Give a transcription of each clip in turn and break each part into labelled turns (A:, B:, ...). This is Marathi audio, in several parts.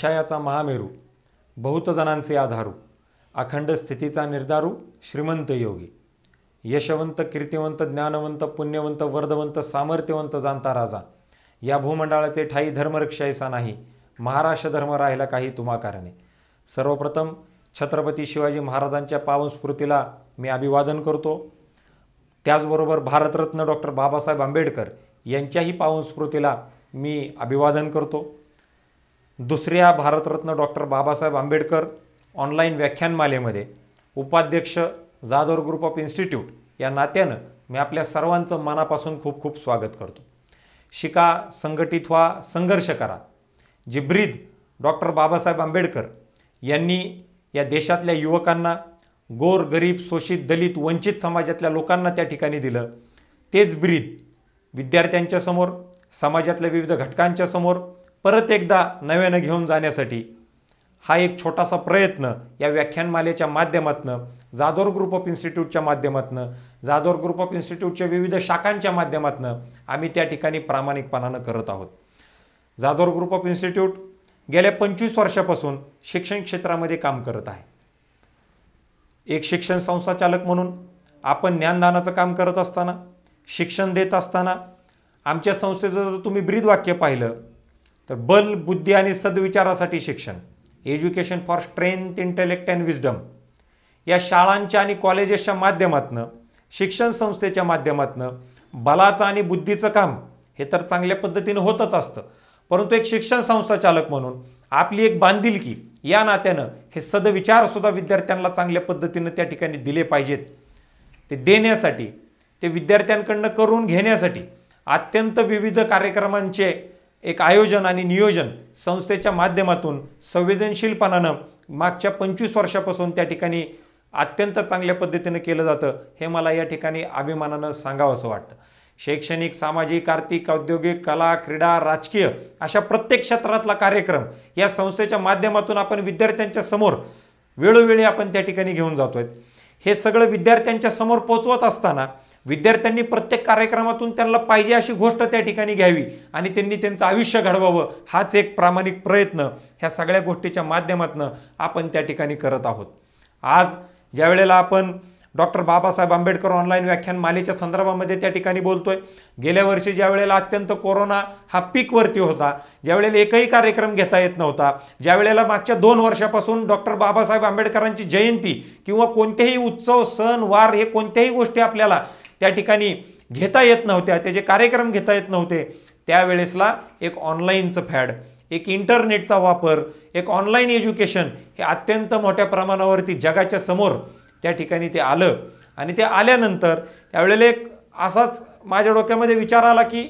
A: छायाचा महामेरू बहुत जणांचे आधारू अखंड स्थितीचा निर्धारू श्रीमंत योगी यशवंत कीर्तिवंत ज्ञानवंत पुण्यवंत वर्धवंत सामर्थ्यवंत जाणता राजा या भूमंडळाचे ठाई धर्मरक्षायसा नाही महाराष्ट्र धर्म राहिला काही तुम्हा कारणे सर्वप्रथम छत्रपती शिवाजी महाराजांच्या पावन स्मृतीला मी अभिवादन करतो त्याचबरोबर भारतरत्न डॉक्टर बाबासाहेब आंबेडकर यांच्याही पावनस्फूर्तीला मी अभिवादन करतो दुसऱ्या भारतरत्न डॉक्टर बाबासाहेब आंबेडकर ऑनलाईन व्याख्यानमालेमध्ये उपाध्यक्ष जाधव ग्रुप ऑफ इन्स्टिट्यूट या नात्यानं मी आपल्या सर्वांचं मनापासून खूप खूप स्वागत करतो शिका संघटित व्हा संघर्ष करा ब्रीद डॉक्टर बाबासाहेब आंबेडकर यांनी या देशातल्या युवकांना गोर गरीब शोषित दलित वंचित समाजातल्या लोकांना त्या ठिकाणी दिलं तेच ब्रीद विद्यार्थ्यांच्यासमोर समाजातल्या विविध घटकांच्या समोर परत एकदा नव्यानं घेऊन जाण्यासाठी हा एक छोटासा प्रयत्न या व्याख्यानमालेच्या माध्यमातनं जाधोर ग्रुप ऑफ इन्स्टिट्यूटच्या माध्यमातनं जाधोर ग्रुप ऑफ इन्स्टिट्यूटच्या विविध शाखांच्या माध्यमातनं आम्ही त्या ठिकाणी प्रामाणिकपणानं करत आहोत जाधोर ग्रुप ऑफ इन्स्टिट्यूट गेल्या पंचवीस वर्षापासून शिक्षण क्षेत्रामध्ये काम करत आहे एक शिक्षण संस्थाचालक म्हणून आपण ज्ञानदानाचं काम करत असताना शिक्षण देत असताना आमच्या संस्थेचं जर तुम्ही ब्रीद वाक्य पाहिलं तर बल बुद्धी आणि सद्विचारासाठी शिक्षण education for strength intellect and wisdom या शाळांच्या आणि कॉलेजेसच्या माध्यमातनं शिक्षण संस्थेच्या माध्यमातनं बलाचं आणि बुद्धीचं काम हे तर चांगल्या पद्धतीनं होतच असतं परंतु एक शिक्षण संस्था चालक म्हणून आपली एक बांधिलकी या नात्यानं हे सदविचारसुद्धा विद्यार्थ्यांना चांगल्या पद्धतीनं त्या ठिकाणी दिले पाहिजेत ते देण्यासाठी ते विद्यार्थ्यांकडनं करून घेण्यासाठी अत्यंत विविध कार्यक्रमांचे एक आयोजन आणि नियोजन संस्थेच्या माध्यमातून संवेदनशीलपणानं मागच्या पंचवीस वर्षापासून त्या ठिकाणी अत्यंत चांगल्या पद्धतीनं केलं जातं हे मला या ठिकाणी अभिमानानं सांगावं असं वाटतं शैक्षणिक सामाजिक आर्थिक औद्योगिक कला क्रीडा राजकीय अशा प्रत्येक क्षेत्रातला कार्यक्रम या संस्थेच्या माध्यमातून आपण विद्यार्थ्यांच्या समोर वेळोवेळी आपण त्या ठिकाणी घेऊन जातो हे सगळं विद्यार्थ्यांच्या समोर पोचवत असताना विद्यार्थ्यांनी प्रत्येक कार्यक्रमातून त्यांना पाहिजे अशी गोष्ट त्या ठिकाणी घ्यावी आणि त्यांनी त्यांचं आयुष्य घडवावं हाच एक प्रामाणिक प्रयत्न ह्या सगळ्या गोष्टीच्या माध्यमातून आपण त्या ठिकाणी करत आहोत आज ज्या वेळेला आपण डॉक्टर बाबासाहेब आंबेडकर ऑनलाईन व्याख्यान मालेच्या संदर्भामध्ये त्या ठिकाणी बोलतोय गेल्या वर्षी ज्या वेळेला अत्यंत कोरोना हा पीकवरती होता ज्या वेळेला एकही कार्यक्रम घेता येत नव्हता ज्या वेळेला मागच्या दोन वर्षापासून डॉक्टर बाबासाहेब आंबेडकरांची जयंती किंवा कोणतेही उत्सव सण वार हे कोणत्याही गोष्टी आपल्याला त्या ठिकाणी घेता येत नव्हत्या त्याचे कार्यक्रम घेता येत नव्हते त्यावेळेसला एक ऑनलाईनचं फॅड एक इंटरनेटचा वापर एक ऑनलाईन एज्युकेशन हे अत्यंत मोठ्या प्रमाणावरती जगाच्या समोर त्या ठिकाणी ते आलं आणि ते आल्यानंतर त्यावेळेला एक असाच माझ्या डोक्यामध्ये विचार आला की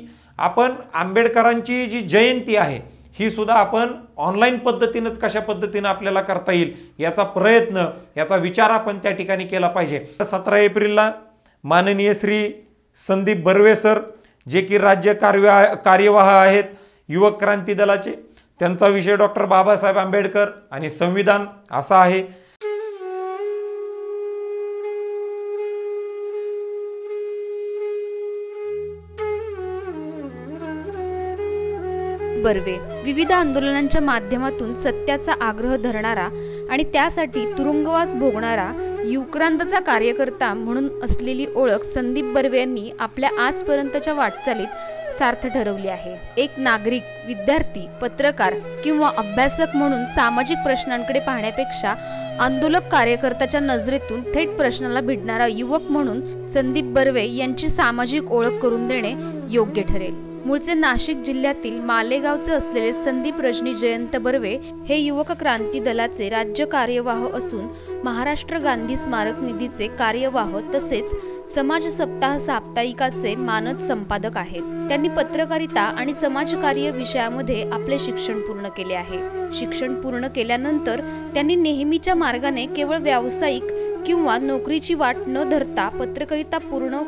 A: आपण आंबेडकरांची जी जयंती आहे ही सुद्धा आपण ऑनलाईन पद्धतीनंच कशा पद्धतीनं आपल्याला करता येईल याचा प्रयत्न याचा विचार आपण त्या ठिकाणी केला पाहिजे सतरा एप्रिलला माननीय श्री संदीप बर्वे सर जे की राज्य कार्य कार्यवाह आहेत युवक क्रांती दलाचे त्यांचा विषय डॉक्टर बाबासाहेब आंबेडकर आणि संविधान असा आहे
B: बर्वे विविध आंदोलनांच्या माध्यमातून सत्याचा आग्रह धरणारा आणि त्यासाठी तुरुंगवास भोगणारा युक्रांतचा कार्यकर्ता म्हणून असलेली ओळख संदीप बर्वे यांनी आपल्या आजपर्यंतच्या वाटचालीत सार्थ ठरवली आहे एक नागरिक विद्यार्थी पत्रकार किंवा अभ्यासक म्हणून सामाजिक प्रश्नांकडे पाहण्यापेक्षा आंदोलक कार्यकर्त्याच्या नजरेतून थेट प्रश्नाला भिडणारा युवक म्हणून संदीप बर्वे यांची सामाजिक ओळख करून देणे योग्य ठरेल मूळचे नाशिक जिल्ह्यातील मालेगावचे असलेले संदीप रजनी जयंत बर्वे हे युवक क्रांती दलाचे राज्य कार्यवाह असून महाराष्ट्र गांधी स्मारक निधीचे कार्यवाह तसेच समाज सप्ताह साप्ताहिकाचे मानद संपादक आहेत त्यांनी पत्रकारिता आणि समाजकार्य विषयामध्ये आपले शिक्षण पूर्ण केले आहे शिक्षण पूर्ण केल्यानंतर त्यांनी नेहमीच्या मार्गाने केवळ व्यावसायिक किंवा नोकरीची वाट न धरता पत्रकारिता पूर्ण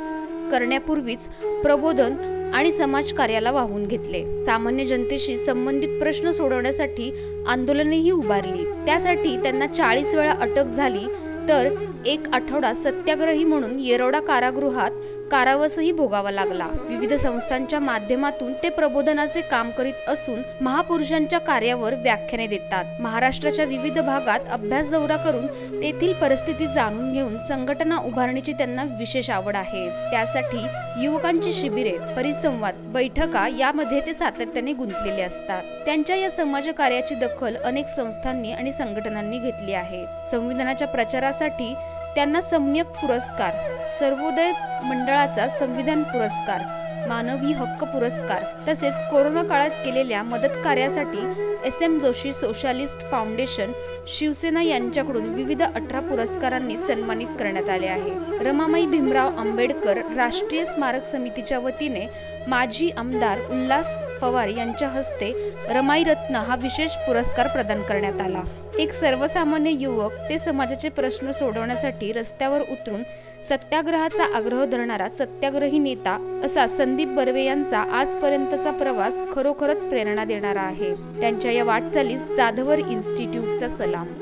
B: करण्यापूर्वीच प्रबोधन आणि कार्याला वाहून घेतले सामान्य जनतेशी संबंधित प्रश्न सोडवण्यासाठी आंदोलनही उभारली त्यासाठी त्यांना चाळीस वेळा अटक झाली तर एक आठवडा सत्याग्रही म्हणून येरवडा कारागृहात कारावासही भोगावा लागला विविध संस्थांच्या माध्यमातून ते प्रबोधनाचे काम करीत असून महापुरुषांच्या कार्यावर व्याख्याने देतात महाराष्ट्राच्या विविध भागात अभ्यास दौरा करून तेथील परिस्थिती जाणून घेऊन संघटना उभारणीची त्यांना विशेष आवड आहे त्यासाठी युवकांची शिबिरे परिसंवाद बैठका यामध्ये ते सातत्याने गुंतलेले असतात त्यांच्या या समाज कार्याची दखल अनेक संस्थांनी आणि संघटनांनी घेतली आहे संविधानाच्या प्रचारासाठी त्यांना सम्यक पुरस्कार सर्वोदय मंडळाचा संविधान पुरस्कार मानवी हक्क पुरस्कार तसेच कोरोना काळात केलेल्या मदत कार्यासाठी S M Joshi socialist foundation Shiv Sena यांच्याकडून विविध अठरा पुरस्कारांनी सन्मानित करण्यात आले आहे रमामाई भीमराव आंबेडकर राष्ट्रीय स्मारक समितीच्या वतीने माजी आमदार उल्हास पवार यांच्या हस्ते रमाईरत्न हा विशेष पुरस्कार प्रदान करण्यात आला एक सर्वसामान्य युवक ते समाजाचे प्रश्न सोडवण्यासाठी रस्त्यावर उतरून सत्याग्रहाचा आग्रह धरणारा सत्याग्रही नेता असा संदीप बर्वे यांचा आजपर्यंतचा प्रवास खरोखरच प्रेरणा देणारा आहे त्यांच्या या वाटचालीस जाधवर इन्स्टिट्यूटचा सलाम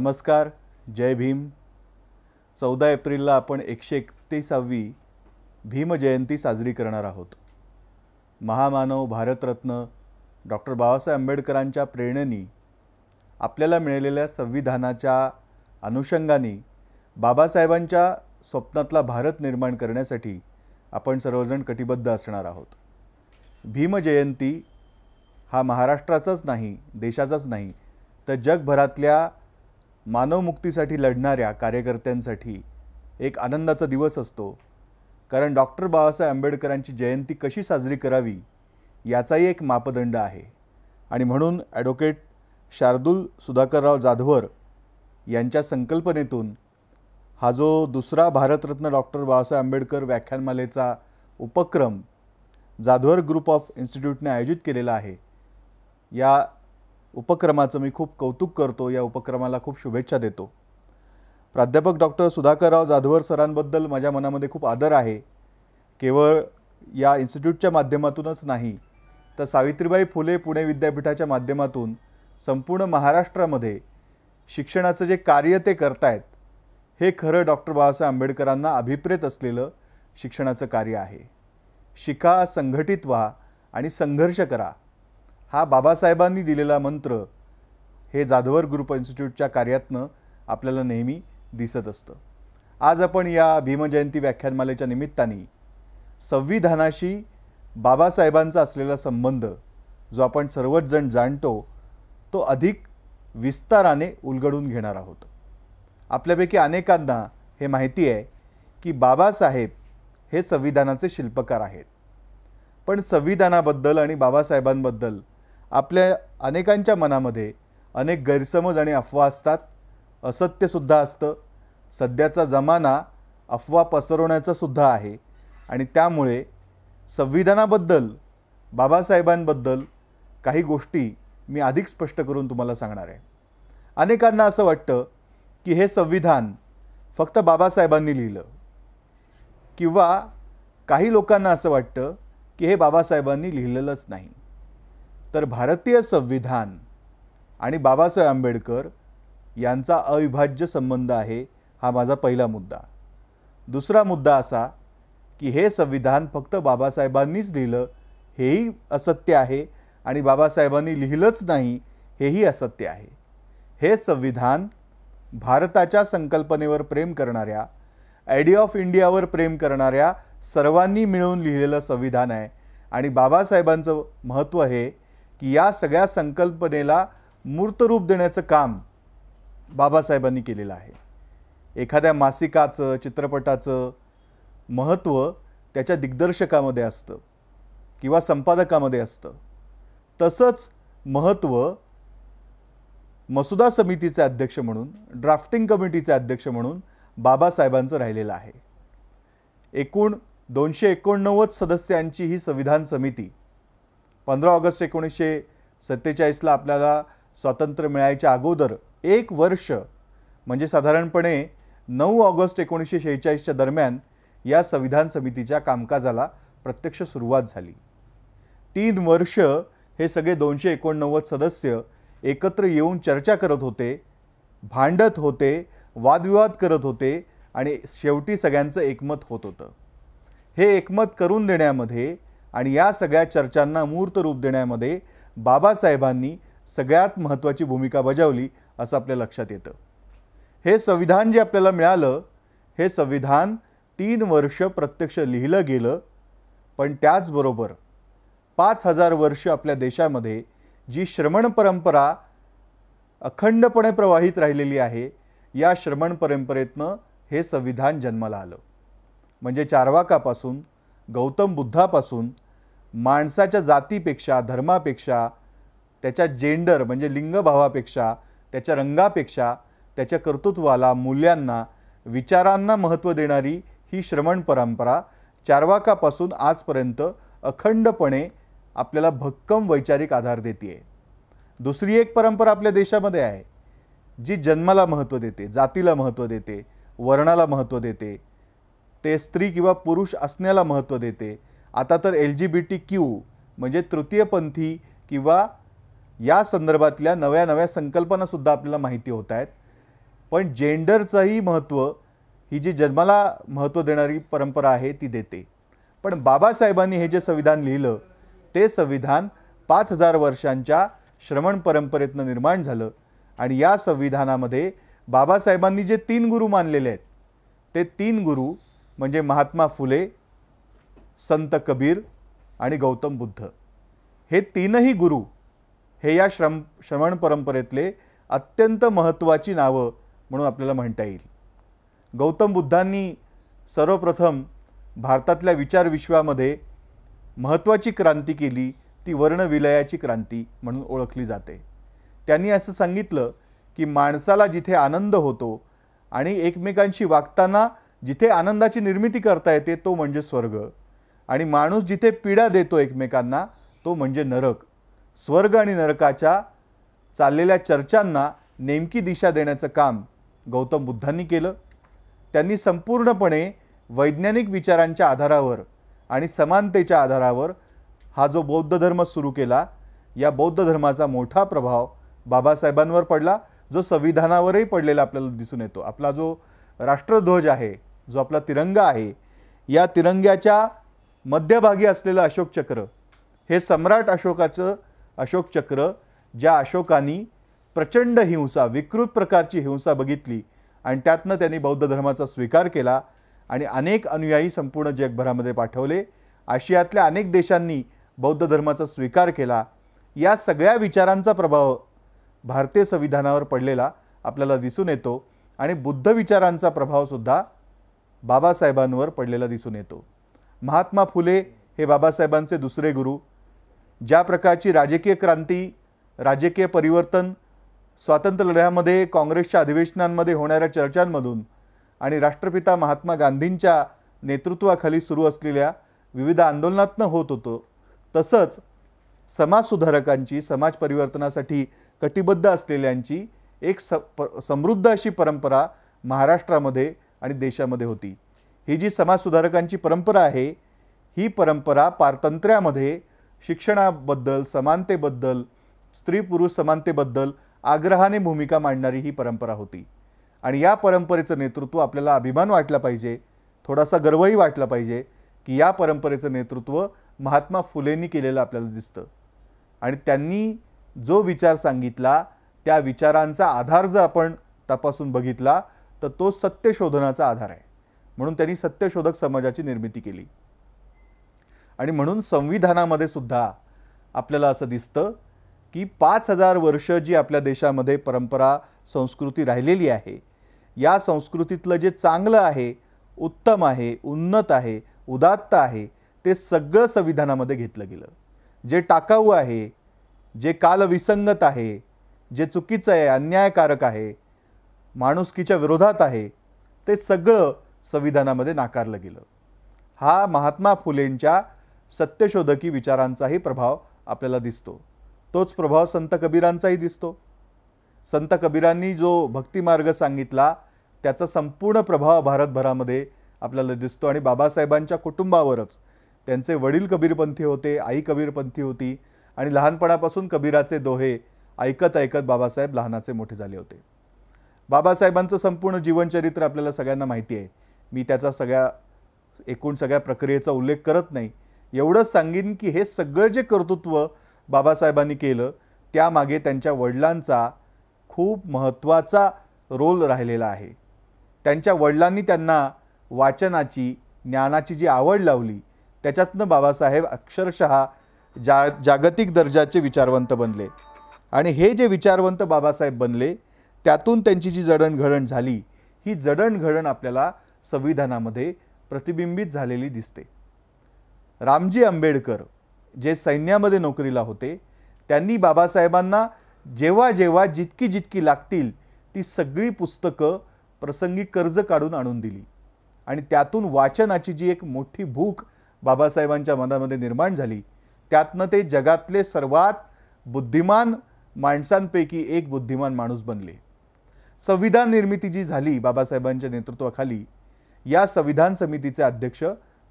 C: नमस्कार जय भीम चौदा एप्रिलला आपण एकशे एकतीसावी भीमजयंती साजरी करणार आहोत महामानव भारतरत्न डॉक्टर बाबासाहेब आंबेडकरांच्या प्रेरणेने आपल्याला मिळालेल्या संविधानाच्या अनुषंगाने बाबासाहेबांच्या स्वप्नातला भारत निर्माण करण्यासाठी आपण सर्वजण कटिबद्ध असणार आहोत भीमजयंती हा महाराष्ट्राचाच नाही देशाचाच नाही तर जगभरातल्या मानवमुक्तीसाठी लढणाऱ्या कार्यकर्त्यांसाठी एक आनंदाचा दिवस असतो कारण डॉक्टर बाबासाहेब आंबेडकरांची जयंती कशी साजरी करावी याचाही एक मापदंड आहे आणि म्हणून ॲडव्होकेट शार्दूल सुधाकरराव जाधवर यांच्या संकल्पनेतून हा जो दुसरा भारतरत्न डॉक्टर बाबासाहेब आंबेडकर व्याख्यानमालेचा उपक्रम जाधवर ग्रुप ऑफ इन्स्टिट्यूटने आयोजित केलेला आहे या उपक्रमाचं मी खूप कौतुक करतो या उपक्रमाला खूप शुभेच्छा देतो प्राध्यापक डॉक्टर सुधाकरराव जाधवर सरांबद्दल माझ्या मनामध्ये खूप आदर आहे केवळ या इन्स्टिट्यूटच्या माध्यमातूनच नाही तर सावित्रीबाई फुले पुणे विद्यापीठाच्या माध्यमातून संपूर्ण महाराष्ट्रामध्ये शिक्षणाचं जे कार्य ते करतायत हे खरं डॉक्टर बाबासाहेब आंबेडकरांना अभिप्रेत असलेलं शिक्षणाचं कार्य आहे शिका संघटित व्हा आणि संघर्ष करा हा बाबासाहेबांनी दिलेला मंत्र हे जाधवर ग्रुप इन्स्टिट्यूटच्या कार्यातनं आपल्याला नेहमी दिसत असतं आज आपण या भीमजयंती व्याख्यानमालेच्या निमित्ताने संविधानाशी बाबासाहेबांचा असलेला संबंध जो आपण सर्वच जण जाणतो तो अधिक विस्ताराने उलगडून घेणार आहोत आपल्यापैकी अनेकांना हे माहिती आहे की बाबासाहेब हे संविधानाचे शिल्पकार आहेत पण संविधानाबद्दल आणि बाबासाहेबांबद्दल आपल्या अनेकांच्या मनामध्ये अनेक गैरसमज आणि अफवा असतात असत्यसुद्धा असतं सध्याचा जमाना अफवा पसरवण्याचा सुद्धा आहे आणि त्यामुळे संविधानाबद्दल बाबासाहेबांबद्दल काही गोष्टी मी अधिक स्पष्ट करून तुम्हाला सांगणार आहे अनेकांना असं वाटतं की हे संविधान फक्त बाबासाहेबांनी लिहिलं किंवा काही लोकांना असं वाटतं की हे बाबासाहेबांनी लिहिलेलंच नाही तर भारतीय संविधान आणि बाबासाहेब आंबेडकर यांचा अविभाज्य संबंध आहे हा माझा पहिला मुद्दा दुसरा मुद्दा असा की हे संविधान फक्त बाबासाहेबांनीच लिहिलं हेही असत्य आहे आणि बाबासाहेबांनी लिहिलंच नाही हेही असत्य आहे हे संविधान भारताच्या संकल्पनेवर प्रेम करणाऱ्या आयडिया ऑफ इंडियावर प्रेम करणाऱ्या सर्वांनी मिळून लिहिलेलं संविधान आहे आणि बाबासाहेबांचं महत्त्व हे की या सगळ्या संकल्पनेला मूर्तरूप देण्याचं काम बाबासाहेबांनी केलेलं आहे एखाद्या मासिकाचं चित्रपटाचं महत्त्व त्याच्या दिग्दर्शकामध्ये असतं किंवा संपादकामध्ये असतं तसंच महत्त्व मसुदा समितीचे अध्यक्ष म्हणून ड्राफ्टिंग कमिटीचे अध्यक्ष म्हणून बाबासाहेबांचं राहिलेलं आहे एकूण दोनशे एकोणनव्वद सदस्यांची ही संविधान समिती पंधरा ऑगस्ट एकोणीसशे सत्तेचाळीसला आपल्याला स्वातंत्र्य मिळायच्या अगोदर एक वर्ष म्हणजे साधारणपणे नऊ ऑगस्ट एकोणीसशे शेहेचाळीसच्या दरम्यान या संविधान समितीच्या कामकाजाला प्रत्यक्ष सुरुवात झाली तीन वर्ष हे सगळे दोनशे एकोणनव्वद सदस्य एकत्र येऊन चर्चा करत होते भांडत होते वादविवाद करत होते आणि शेवटी सगळ्यांचं एकमत होत होतं हे एकमत करून देण्यामध्ये आणि या सगळ्या चर्चांना मूर्त रूप देण्यामध्ये बाबासाहेबांनी सगळ्यात महत्त्वाची भूमिका बजावली असं आपल्या लक्षात येतं हे संविधान जे आपल्याला मिळालं हे संविधान तीन वर्ष प्रत्यक्ष लिहिलं गेलं पण त्याचबरोबर पाच हजार वर्ष आपल्या देशामध्ये जी श्रमण परंपरा अखंडपणे प्रवाहित राहिलेली आहे या श्रमण परंपरेतनं हे संविधान जन्माला आलं म्हणजे चारवाकापासून गौतम बुद्धापासून माणसाच्या जातीपेक्षा धर्मापेक्षा त्याच्या जेंडर म्हणजे लिंगभावापेक्षा त्याच्या रंगापेक्षा त्याच्या कर्तृत्वाला मूल्यांना विचारांना महत्त्व देणारी ही श्रवण परंपरा चारवाकापासून आजपर्यंत अखंडपणे आपल्याला भक्कम वैचारिक आधार देते दुसरी एक परंपरा आपल्या देशामध्ये आहे जी जन्माला महत्त्व देते जातीला महत्त्व देते वर्णाला महत्त्व देते ते स्त्री किंवा पुरुष असण्याला महत्त्व देते आता तर L G B T Q म्हणजे तृतीयपंथी किंवा या संदर्भातल्या नव्या नव्या संकल्पनासुद्धा आपल्याला माहिती होत आहेत पण जेंडरचंही महत्त्व ही जी जन्माला महत्त्व देणारी परंपरा आहे ती देते पण बाबासाहेबांनी हे जे संविधान लिहिलं ते संविधान पाच हजार वर्षांच्या श्रवण परंपरेतनं निर्माण झालं आणि या संविधानामध्ये बाबासाहेबांनी जे तीन गुरु मानलेले आहेत ते तीन गुरु म्हणजे महात्मा फुले संत कबीर आणि गौतम बुद्ध हे तीनही गुरु हे या श्रम श्रवण परंपरेतले अत्यंत महत्त्वाची नावं म्हणून आपल्याला म्हणता येईल गौतम बुद्धांनी सर्वप्रथम भारतातल्या विचारविश्वामध्ये महत्त्वाची क्रांती केली ती वर्णविलयाची क्रांती म्हणून ओळखली जाते त्यांनी असं सांगितलं की माणसाला जिथे आनंद होतो आणि एकमेकांशी वागताना जिथे आनंदाची निर्मिती करता येते तो म्हणजे स्वर्ग आणि माणूस जिथे पीडा देतो एकमेकांना तो म्हणजे नरक स्वर्ग आणि नरकाच्या चाललेल्या चर्चांना नेमकी दिशा देण्याचं काम गौतम बुद्धांनी केलं त्यांनी संपूर्णपणे वैज्ञानिक विचारांच्या आधारावर आणि समानतेच्या आधारावर हा जो बौद्ध धर्म सुरू केला या बौद्ध धर्माचा मोठा प्रभाव बाबासाहेबांवर पडला जो संविधानावरही पडलेला आपल्याला दिसून येतो आपला जो राष्ट्रध्वज आहे जो आपला तिरंगा आहे या तिरंग्याच्या मध्यभागी असलेलं अशोक चक्र हे सम्राट अशोकाचं अशोक चक्र ज्या अशोकानी प्रचंड हिंसा विकृत प्रकारची हिंसा बघितली आणि त्यातनं त्यांनी बौद्ध धर्माचा स्वीकार केला आणि अनेक अनुयायी संपूर्ण जगभरामध्ये पाठवले आशियातल्या अनेक देशांनी बौद्ध धर्माचा स्वीकार केला या सगळ्या विचारांचा प्रभाव भारतीय संविधानावर पडलेला आपल्याला दिसून येतो आणि बुद्ध विचारांचा प्रभावसुद्धा बाबासाहेबांवर पडलेला दिसून येतो महात्मा फुले हे बाबासाहेबांचे दुसरे गुरु ज्या प्रकारची राजकीय क्रांती राजकीय परिवर्तन स्वातंत्र्य लढ्यामध्ये काँग्रेसच्या अधिवेशनांमध्ये होणाऱ्या चर्चांमधून आणि राष्ट्रपिता महात्मा गांधींच्या नेतृत्वाखाली सुरू असलेल्या विविध आंदोलनातनं होत होतो तसंच समाजसुधारकांची समाज परिवर्तनासाठी कटिबद्ध असलेल्यांची एक स प समृद्ध अशी परंपरा महाराष्ट्रामध्ये आणि देशामध्ये होती ही जी समाजसुधारकांची परंपरा आहे ही परंपरा पारतंत्र्यामध्ये शिक्षणाबद्दल समानतेबद्दल स्त्री पुरुष समानतेबद्दल आग्रहाने भूमिका मांडणारी ही परंपरा होती आणि या परंपरेचं नेतृत्व आपल्याला अभिमान वाटला पाहिजे थोडासा गर्वही वाटला पाहिजे की या परंपरेचं नेतृत्व महात्मा फुलेंनी केलेलं आपल्याला दिसतं आणि त्यांनी जो विचार सांगितला त्या विचारांचा आधार जर आपण तपासून बघितला तर तो सत्यशोधनाचा आधार आहे म्हणून त्यांनी सत्यशोधक समाजाची निर्मिती केली आणि म्हणून संविधानामध्ये सुद्धा आपल्याला असं दिसतं की पाच हजार वर्ष जी आपल्या देशामध्ये परंपरा संस्कृती राहिलेली आहे या संस्कृतीतलं जे चांगलं आहे उत्तम आहे उन्नत आहे उदात्त आहे ते सगळं संविधानामध्ये घेतलं गेलं जे टाकाऊ आहे जे कालविसंगत आहे जे चुकीचं आहे अन्यायकारक आहे माणुसकीच्या विरोधात आहे ते सगळं संविधानामध्ये नाकारलं गेलं हा महात्मा फुलेंच्या सत्यशोधकी विचारांचाही प्रभाव आपल्याला दिसतो तोच प्रभाव संत कबीरांचाही दिसतो संत कबीरांनी जो भक्तिमार्ग सांगितला त्याचा संपूर्ण प्रभाव भारतभरामध्ये आपल्याला दिसतो आणि बाबासाहेबांच्या कुटुंबावरच त्यांचे वडील कबीरपंथी होते आई कबीरपंथी होती आणि लहानपणापासून कबीराचे दोहे ऐकत ऐकत बाबासाहेब लहानाचे मोठे झाले होते बाबासाहेबांचं संपूर्ण जीवनचरित्र आपल्याला सगळ्यांना माहिती आहे मी त्याचा सगळ्या एकूण सगळ्या प्रक्रियेचा उल्लेख करत नाही एवढंच सांगेन की हे सगळं जे कर्तृत्व बाबासाहेबांनी केलं त्यामागे त्यांच्या वडिलांचा खूप महत्त्वाचा रोल राहिलेला आहे त्यांच्या वडिलांनी त्यांना वाचनाची ज्ञानाची जी आवड लावली त्याच्यातनं बाबासाहेब अक्षरशः जा जागतिक दर्जाचे विचारवंत बनले आणि हे जे विचारवंत बाबासाहेब बनले त्यातून त्यांची जी जडणघडण झाली ही जडणघडण आपल्याला संविधानामध्ये प्रतिबिंबित झालेली दिसते रामजी आंबेडकर जे सैन्यामध्ये नोकरीला होते त्यांनी बाबासाहेबांना जेव्हा जेव्हा जितकी जितकी लागतील ती सगळी पुस्तकं प्रसंगी कर्ज काढून आणून दिली आणि त्यातून वाचनाची जी एक मोठी भूक बाबासाहेबांच्या मनामध्ये निर्माण झाली त्यातनं ते जगातले सर्वात बुद्धिमान माणसांपैकी एक बुद्धिमान माणूस बनले संविधान निर्मिती जी झाली बाबासाहेबांच्या नेतृत्वाखाली या संविधान समितीचे अध्यक्ष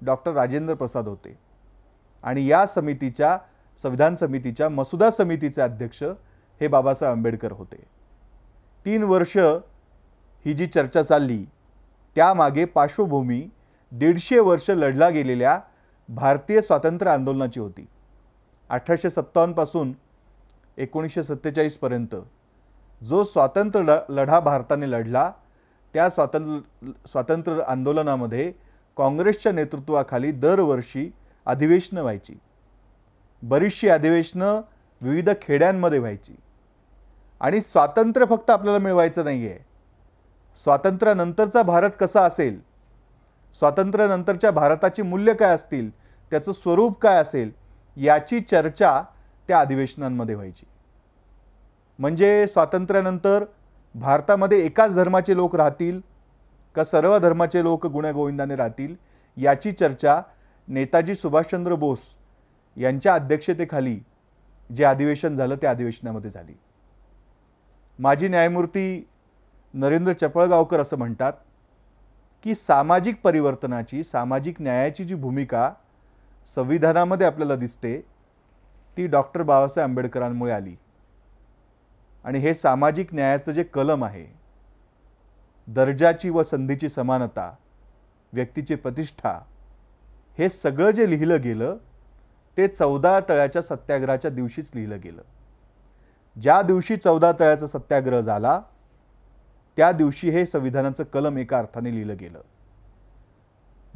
C: डॉक्टर राजेंद्र प्रसाद होते आणि या समितीच्या संविधान समितीच्या मसुदा समितीचे अध्यक्ष हे बाबासाहेब आंबेडकर होते तीन वर्ष ही जी चर्चा चालली त्यामागे पार्श्वभूमी दीडशे वर्ष लढला गेलेल्या भारतीय स्वातंत्र्य आंदोलनाची होती अठराशे सत्तावन्नपासून एकोणीसशे सत्तेचाळीसपर्यंत जो स्वातंत्र्य लढा भारताने लढला त्या स्वातंत्र्य स्वातंत्र्य आंदोलनामध्ये काँग्रेसच्या नेतृत्वाखाली दरवर्षी अधिवेशनं व्हायची बरीचशी अधिवेशनं विविध खेड्यांमध्ये व्हायची आणि स्वातंत्र्य फक्त आपल्याला मिळवायचं नाही आहे स्वातंत्र्यानंतरचा भारत कसा असेल स्वातंत्र्यानंतरच्या भारताची मूल्य काय असतील त्याचं स्वरूप काय असेल याची चर्चा त्या अधिवेशनांमध्ये व्हायची म्हणजे स्वातंत्र्यानंतर भारतामध्ये एकाच धर्माचे लोक राहतील का सर्व धर्माचे लोक गुण्यागोविंदाने राहतील याची चर्चा नेताजी सुभाषचंद्र बोस यांच्या अध्यक्षतेखाली जे अधिवेशन झालं त्या अधिवेशनामध्ये झाली माजी न्यायमूर्ती नरेंद्र चपळगावकर असं म्हणतात की सामाजिक परिवर्तनाची सामाजिक न्यायाची जी भूमिका संविधानामध्ये आपल्याला दिसते ती डॉक्टर बाबासाहेब आंबेडकरांमुळे आली आणि हे सामाजिक न्यायाचं जे कलम आहे दर्जाची व संधीची समानता व्यक्तीची प्रतिष्ठा हे सगळं जे लिहिलं गेलं ते चौदा तळ्याच्या सत्याग्रहाच्या दिवशीच लिहिलं गेलं ज्या दिवशी चौदा तळ्याचा सत्याग्रह झाला त्या दिवशी हे संविधानाचं कलम एका अर्थाने लिहिलं गेलं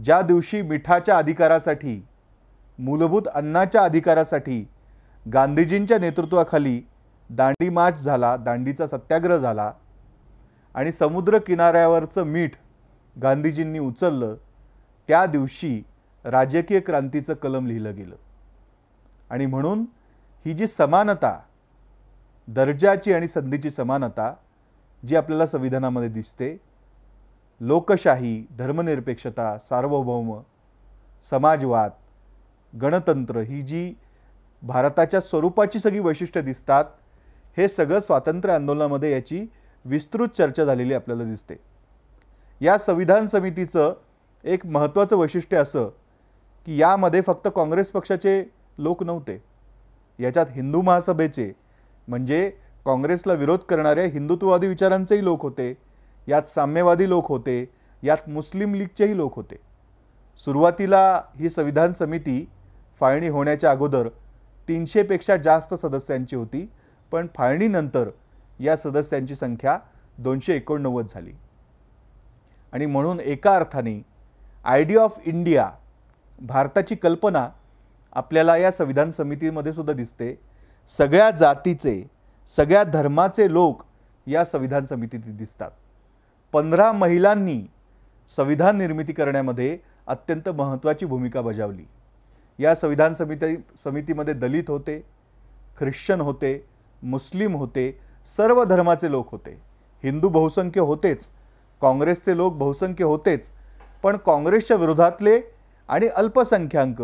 C: ज्या दिवशी मिठाच्या अधिकारासाठी मूलभूत अन्नाच्या अधिकारासाठी गांधीजींच्या नेतृत्वाखाली दांडी मार्च झाला दांडीचा सत्याग्रह झाला आणि समुद्र किनाऱ्यावरचं मीठ गांधीजींनी उचललं त्या दिवशी राजकीय क्रांतीचं कलम लिहिलं गेलं आणि म्हणून ही जी समानता दर्जाची आणि संधीची समानता जी आपल्याला संविधानामध्ये दिसते लोकशाही धर्मनिरपेक्षता सार्वभौम समाजवाद गणतंत्र ही जी भारताच्या स्वरूपाची सगळी वैशिष्ट्य दिसतात हे सगळं स्वातंत्र्य आंदोलनामध्ये याची विस्तृत चर्चा झालेली आपल्याला दिसते या संविधान समितीचं एक महत्त्वाचं वैशिष्ट्य असं की यामध्ये फक्त काँग्रेस पक्षाचे लोक नव्हते याच्यात हिंदू महासभेचे म्हणजे काँग्रेसला विरोध करणाऱ्या हिंदुत्ववादी विचारांचेही लोक होते यात साम्यवादी लोक होते यात मुस्लिम लीगचेही लोक होते सुरुवातीला ही संविधान समिती फाळणी होण्याच्या अगोदर तीनशेपेक्षा जास्त सदस्यांची होती पण फाळणीनंतर या सदस्यांची संख्या दोनशे एकोणनव्वद झाली आणि म्हणून एका अर्थाने आयडिया ऑफ इंडिया भारताची कल्पना आपल्याला या संविधान समितीमध्ये सुद्धा दिसते सगळ्या जातीचे सगळ्या धर्माचे लोक या संविधान समितीत दिसतात पंधरा महिलांनी संविधान निर्मिती करण्यामध्ये अत्यंत महत्त्वाची भूमिका बजावली या संविधान समिती समितीमध्ये दलित होते ख्रिश्चन होते मुस्लिम होते सर्व धर्माचे लोक होते हिंदू बहुसंख्य होतेच काँग्रेसचे लोक बहुसंख्य होतेच पण काँग्रेसच्या विरोधातले आणि अल्पसंख्याक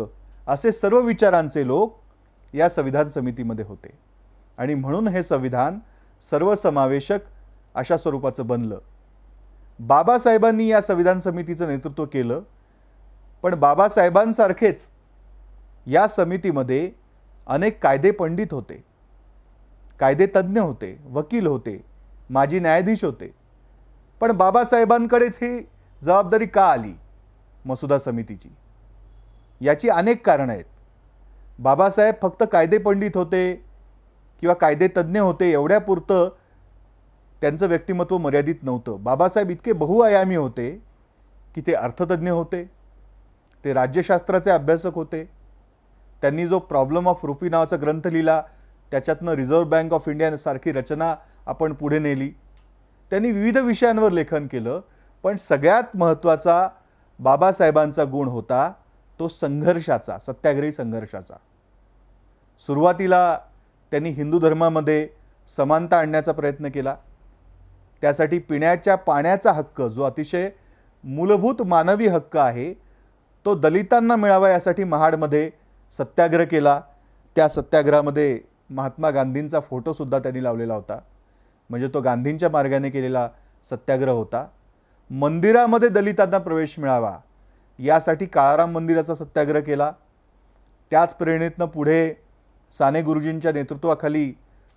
C: असे सर्व विचारांचे लोक या संविधान समितीमध्ये होते आणि म्हणून हे संविधान सर्वसमावेशक अशा स्वरूपाचं बनलं बाबासाहेबांनी या संविधान समितीचं नेतृत्व केलं पण बाबासाहेबांसारखेच या समितीमध्ये अनेक कायदे पंडित होते कायदेतज्ज्ञ होते वकील होते माजी न्यायाधीश होते पण बाबासाहेबांकडेच ही जबाबदारी का आली मसुदा समितीची याची अनेक कारणं आहेत बाबासाहेब फक्त कायदेपंडित होते किंवा कायदेतज्ज्ञ होते एवढ्यापुरतं त्यांचं व्यक्तिमत्व मर्यादित नव्हतं बाबासाहेब इतके बहुआयामी होते की ते अर्थतज्ज्ञ होते ते राज्यशास्त्राचे अभ्यासक होते त्यांनी जो प्रॉब्लेम ऑफ रुपी नावाचा ग्रंथ लिहिला त्याच्यातनं रिझर्व्ह बँक ऑफ इंडियासारखी रचना आपण पुढे नेली त्यांनी विविध विषयांवर लेखन केलं पण सगळ्यात महत्त्वाचा बाबासाहेबांचा गुण होता तो संघर्षाचा सत्याग्रही संघर्षाचा सुरुवातीला त्यांनी हिंदू धर्मामध्ये समानता आणण्याचा प्रयत्न केला त्यासाठी पिण्याच्या पाण्याचा हक्क जो अतिशय मूलभूत मानवी हक्क आहे तो दलितांना मिळावा यासाठी महाडमध्ये सत्याग्रह केला त्या सत्याग्रहामध्ये महात्मा गांधींचा फोटोसुद्धा त्यांनी लावलेला होता म्हणजे तो गांधींच्या मार्गाने केलेला सत्याग्रह होता मंदिरामध्ये दलितांना प्रवेश मिळावा यासाठी काळाराम मंदिराचा सत्याग्रह केला त्याच प्रेरणेतनं पुढे साने गुरुजींच्या नेतृत्वाखाली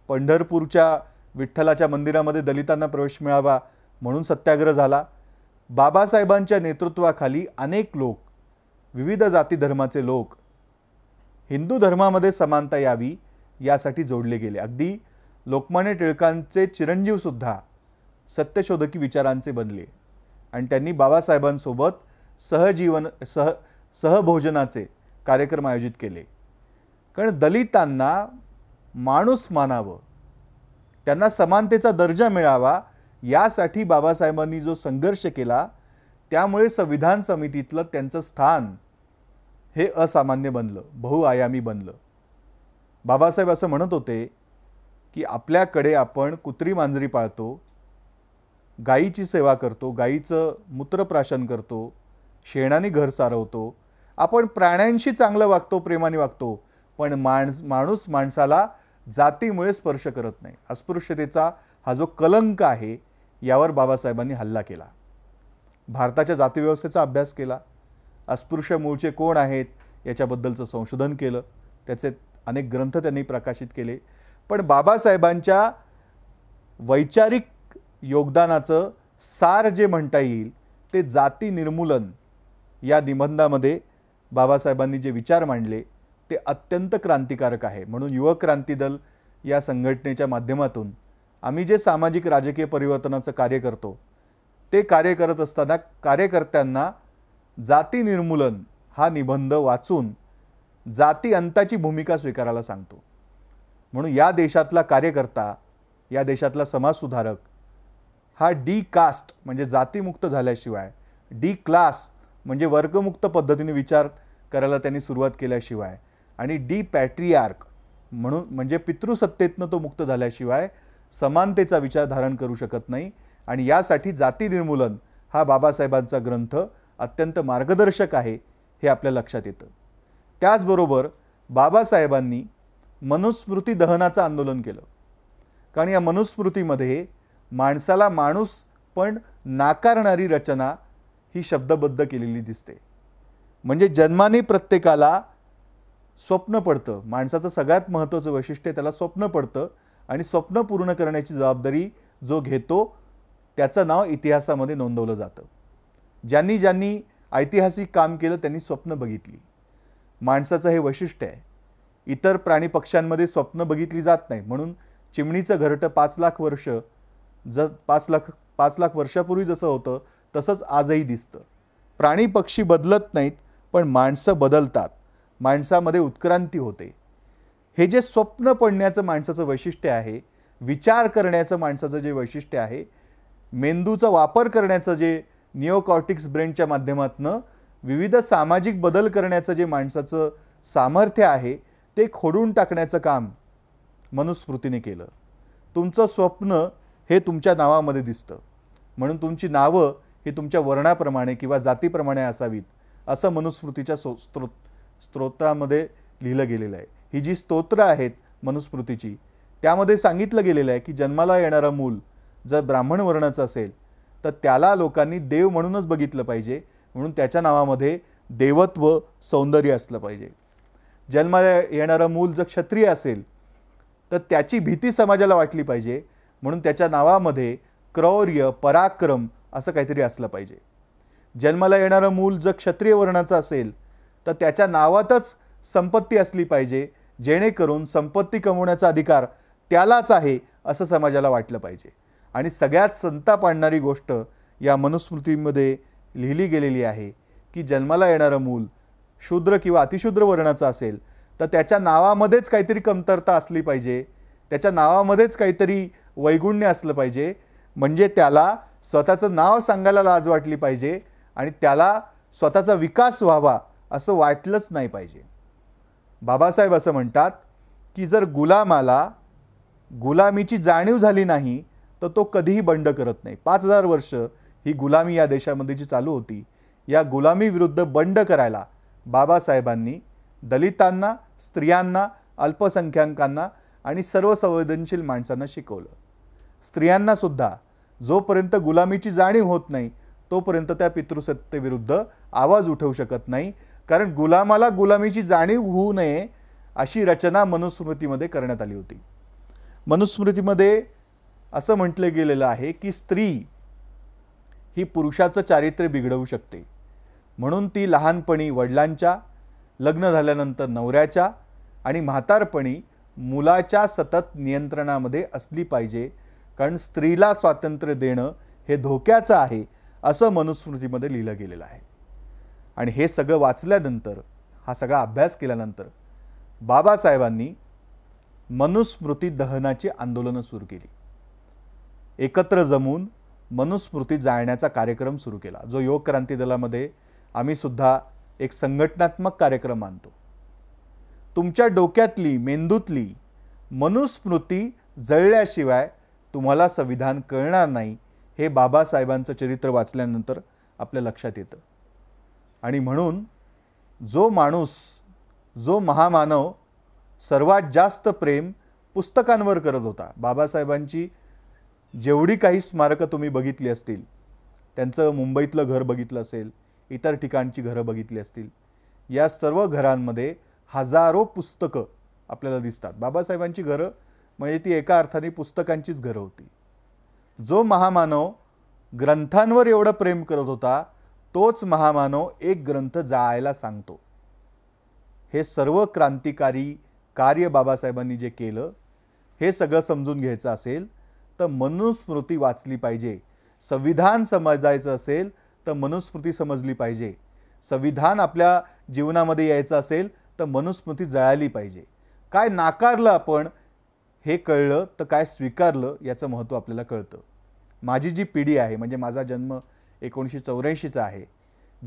C: पंढरपूरच्या विठ्ठलाच्या मंदिरामध्ये दलितांना प्रवेश मिळावा म्हणून सत्याग्रह झाला बाबासाहेबांच्या नेतृत्वाखाली अनेक लोक विविध जाती धर्माचे लोक हिंदू धर्मामध्ये समानता यावी यासाठी जोडले गेले अगदी लोकमान्य टिळकांचे चिरंजीवसुद्धा सत्यशोधकी विचारांचे बनले आणि त्यांनी बाबासाहेबांसोबत सहजीवन सह सहभोजनाचे कार्यक्रम आयोजित केले कारण दलितांना माणूस मानावं त्यांना समानतेचा दर्जा मिळावा यासाठी बाबासाहेबांनी जो संघर्ष केला त्यामुळे संविधान समितीतलं त्यांचं स्थान हे असामान्य बनलं बहुआयामी बनलं बाबासाहेब असं म्हणत होते की आपल्याकडे आपण कुत्री मांजरी पाळतो गाईची सेवा करतो गाईचं मूत्रप्राशन करतो शेणाने घर सारवतो आपण प्राण्यांशी चांगलं वागतो प्रेमाने वागतो पण माणस माणूस माणसाला जातीमुळे स्पर्श करत नाही अस्पृश्यतेचा हा जो कलंक आहे यावर बाबासाहेबांनी हल्ला केला भारताच्या जातीव्यवस्थेचा अभ्यास केला अस्पृश्य मूळचे कोण आहेत याच्याबद्दलचं संशोधन केलं त्याचे अनेक ग्रंथ त्यांनी प्रकाशित केले पण बाबासाहेबांच्या वैचारिक योगदानाचं सार जे म्हणता येईल ते जाती निर्मूलन या निबंधामध्ये बाबासाहेबांनी जे विचार मांडले ते अत्यंत क्रांतिकारक आहे म्हणून युवक क्रांती दल या संघटनेच्या माध्यमातून आम्ही जे सामाजिक राजकीय परिवर्तनाचं कार्य करतो ते कार्य करत असताना कार्यकर्त्यांना जाती निर्मूलन हा निबंध वाचून जाती अंताची भूमिका स्वीकारायला सांगतो म्हणून या देशातला कार्यकर्ता या देशातला समाजसुधारक हा डी कास्ट म्हणजे जातीमुक्त झाल्याशिवाय डी क्लास म्हणजे वर्गमुक्त पद्धतीने विचार करायला त्यांनी सुरुवात केल्याशिवाय आणि डी पॅट्रियार्क म्हणून म्हणजे पितृसत्तेतनं तो मुक्त झाल्याशिवाय समानतेचा विचार धारण करू शकत नाही आणि यासाठी जाती निर्मूलन हा बाबासाहेबांचा ग्रंथ अत्यंत मार्गदर्शक आहे हे आपल्या लक्षात येतं त्याचबरोबर बाबासाहेबांनी मनुस्मृती दहनाचं आंदोलन केलं कारण या मनुस्मृतीमध्ये माणसाला माणूस पण नाकारणारी रचना ही शब्दबद्ध केलेली दिसते म्हणजे जन्माने प्रत्येकाला स्वप्न पडतं माणसाचं सगळ्यात महत्त्वाचं वैशिष्ट्य त्याला स्वप्न पडतं आणि स्वप्न पूर्ण करण्याची जबाबदारी जो घेतो त्याचं नाव इतिहासामध्ये नोंदवलं जातं ज्यांनी ज्यांनी ऐतिहासिक काम केलं त्यांनी स्वप्न बघितली माणसाचं हे वैशिष्ट्य आहे इतर प्राणी पक्ष्यांमध्ये स्वप्न बघितली जात नाही म्हणून चिमणीचं घरटं पाच लाख वर्ष ज पाच लाख पाच लाख वर्षापूर्वी जसं होतं तसंच आजही दिसतं प्राणी पक्षी बदलत नाहीत पण माणसं बदलतात माणसामध्ये उत्क्रांती होते हे जे स्वप्न पडण्याचं माणसाचं वैशिष्ट्य आहे विचार करण्याचं माणसाचं जे वैशिष्ट्य आहे मेंदूचा वापर करण्याचं जे निओकॉर्टिक्स ब्रेनच्या माध्यमातून विविध सामाजिक बदल करण्याचं जे माणसाचं सामर्थ्य आहे ते खोडून टाकण्याचं काम मनुस्मृतीने केलं तुमचं स्वप्न हे तुमच्या नावामध्ये दिसतं म्हणून तुमची नावं ही तुमच्या वर्णाप्रमाणे किंवा जातीप्रमाणे असावीत असं मनुस्मृतीच्या सो स्त्रोत स्त्रोत्रामध्ये लिहिलं गेलेलं आहे ही जी स्तोत्र आहेत मनुस्मृतीची त्यामध्ये सांगितलं गेलेलं आहे की जन्माला येणारं मूल जर ब्राह्मण वर्णाचं असेल तर त्याला लोकांनी देव म्हणूनच बघितलं पाहिजे म्हणून त्याच्या नावामध्ये देवत्व सौंदर्य असलं पाहिजे जन्माला येणारं मूल जर क्षत्रिय असेल तर त्याची भीती समाजाला वाटली पाहिजे म्हणून त्याच्या नावामध्ये क्रौर्य पराक्रम असं काहीतरी असलं पाहिजे जन्माला येणारं मूल जर क्षत्रिय वर्णाचं असेल तर त्याच्या नावातच संपत्ती असली पाहिजे जेणेकरून संपत्ती कमवण्याचा अधिकार त्यालाच आहे असं समाजाला वाटलं पाहिजे आणि सगळ्यात संताप आणणारी गोष्ट या मनुस्मृतीमध्ये लिहिली गेलेली आहे की जन्माला येणारं मूल शूद्र किंवा अतिशूद्र वर्णाचं असेल तर त्याच्या नावामध्येच काहीतरी कमतरता असली पाहिजे त्याच्या नावामध्येच काहीतरी वैगुण्य असलं पाहिजे म्हणजे त्याला स्वतःचं नाव सांगायला लाज वाटली पाहिजे आणि त्याला स्वतःचा विकास व्हावा असं वाटलंच नाही पाहिजे बाबासाहेब असं म्हणतात की जर गुलामाला गुलामीची जाणीव झाली नाही तर तो कधीही बंड करत नाही पाच हजार वर्ष ही गुलामी या देशामध्ये जी चालू होती या गुलामीविरुद्ध बंड करायला बाबासाहेबांनी दलितांना स्त्रियांना अल्पसंख्याकांना आणि सर्व संवेदनशील माणसांना शिकवलं स्त्रियांनासुद्धा जोपर्यंत गुलामीची जाणीव होत नाही तोपर्यंत त्या पितृसत्तेविरुद्ध आवाज उठवू शकत नाही कारण गुलामाला गुलामीची जाणीव होऊ नये अशी रचना मनुस्मृतीमध्ये करण्यात आली होती मनुस्मृतीमध्ये असं म्हटलं गेलेलं आहे की स्त्री ही पुरुषाचं चारित्र्य बिघडवू शकते म्हणून ती लहानपणी वडिलांच्या लग्न झाल्यानंतर नवऱ्याच्या आणि म्हातारपणी मुलाच्या सतत नियंत्रणामध्ये असली पाहिजे कारण स्त्रीला स्वातंत्र्य देणं हे धोक्याचं आहे असं मनुस्मृतीमध्ये लिहिलं गेलेलं आहे आणि हे सगळं वाचल्यानंतर हा सगळा अभ्यास केल्यानंतर बाबासाहेबांनी मनुस्मृती दहनाची आंदोलनं सुरू केली एकत्र जमून मनुस्मृती जाळण्याचा कार्यक्रम सुरू केला जो योग क्रांती दलामध्ये आम्ही सुद्धा एक संघटनात्मक कार्यक्रम मानतो तुमच्या डोक्यातली मेंदूतली मनुस्मृती जळल्याशिवाय तुम्हाला संविधान कळणार नाही हे बाबासाहेबांचं चरित्र वाचल्यानंतर आपल्या लक्षात येतं आणि म्हणून जो माणूस जो महामानव सर्वात जास्त प्रेम पुस्तकांवर करत होता बाबासाहेबांची जेवढी काही स्मारकं तुम्ही बघितली असतील त्यांचं मुंबईतलं घर बघितलं असेल इतर ठिकाणची घरं बघितली असतील या सर्व घरांमध्ये हजारो पुस्तकं आपल्याला दिसतात बाबासाहेबांची घरं म्हणजे ती एका अर्थाने पुस्तकांचीच घरं होती जो महामानव ग्रंथांवर एवढं प्रेम करत होता तोच महामानव एक ग्रंथ जाळायला सांगतो हे सर्व क्रांतिकारी कार्य बाबासाहेबांनी जे केलं हे सगळं समजून घ्यायचं असेल तर मनुस्मृती वाचली पाहिजे संविधान समजायचं असेल तर मनुस्मृती समजली पाहिजे संविधान आपल्या जीवनामध्ये यायचं असेल तर मनुस्मृती जळाली पाहिजे काय नाकारलं आपण हे कळलं तर काय स्वीकारलं याचं महत्त्व आपल्याला कळतं माझी जी पिढी आहे म्हणजे माझा जन्म एकोणीसशे चौऱ्याऐंशीचा आहे